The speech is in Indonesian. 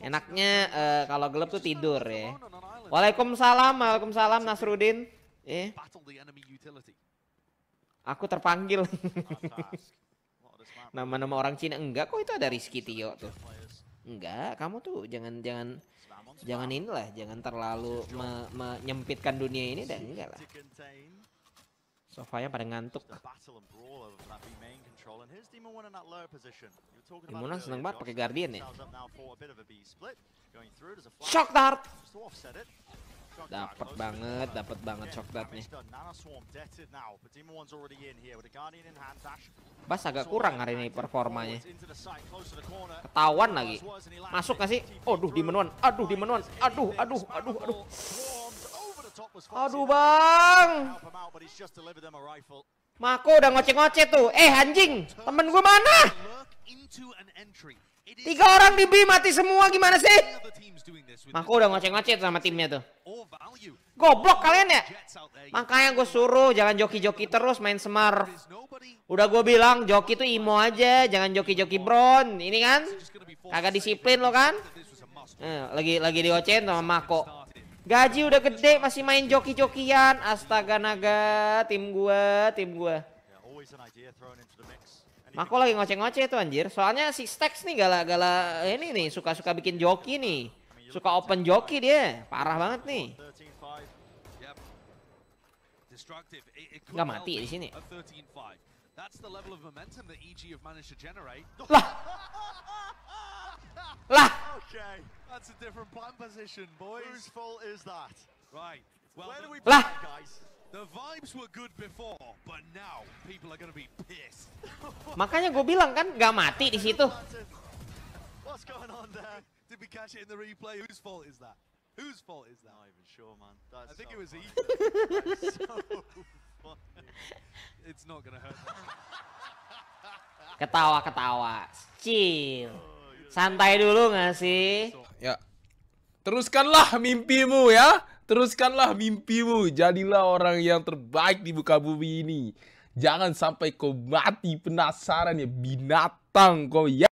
Enaknya uh, kalau gelap tuh tidur ya. Waalaikumsalam, waalaikumsalam Nasrudin. Eh. Aku terpanggil. Nama-nama orang Cina enggak kok itu ada Rizky Tio tuh. Enggak, kamu tuh jangan jangan jangan inilah, jangan terlalu me, menyempitkan dunia ini dan enggak lah. Sofanya pada ngantuk. Imuna seneng banget pakai Guardian ya. Shock Dart! Dapat banget, dapat banget Shock Dart nih. Bas agak kurang hari ini performanya. Ketahuan lagi. Masuk gak sih? Oh duh menuan. Aduh, di Aduh, aduh, aduh, aduh. Aduh bang. Mako udah ngoceh-ngoceh tuh. Eh anjing, temen gue mana? Tiga orang di B mati semua gimana sih? Mako udah ngoceh-ngoceh sama timnya tuh. Goblok kalian ya? Makanya gue suruh jangan joki-joki terus main semar. Udah gue bilang joki tuh imo aja, jangan joki-joki bron. Ini kan? Kagak disiplin lo kan? Eh, lagi lagi diocehin sama Mako. Gaji udah gede masih main joki-jokian. Astaga naga, tim gua, tim gua. Mako lagi ngoceh-ngoceh tuh anjir. Soalnya si Stax nih gala-gala ini nih suka-suka bikin joki nih. Suka open joki dia. Parah banget nih. Gak mati di sini. E lah. Lah pissed. Makanya gue bilang kan gak mati di situ. What's going on there? Did we catch it in the replay? Whose fault is that? Whose fault is that? Not even sure, man. That's I think so it was Ethan. so It's not gonna hurt. ketawa, ketawa. Chill. Santai dulu gak sih? Ya. Teruskanlah mimpimu ya. Teruskanlah mimpimu. Jadilah orang yang terbaik di muka bumi ini. Jangan sampai kau mati penasaran ya binatang kau ya.